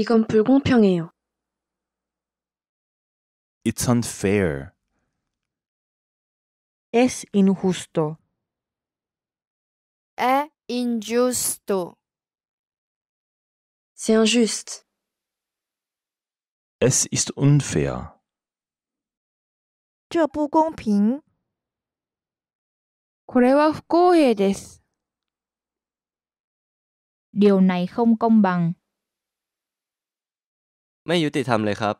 이건 불공평해요. It's unfair. Es injusto. Es injusto. C'est injuste. Es ist unfair. 这不公平。これは不公平です。điều này không công bằng. ไม่ยุติธรรมเลยครับ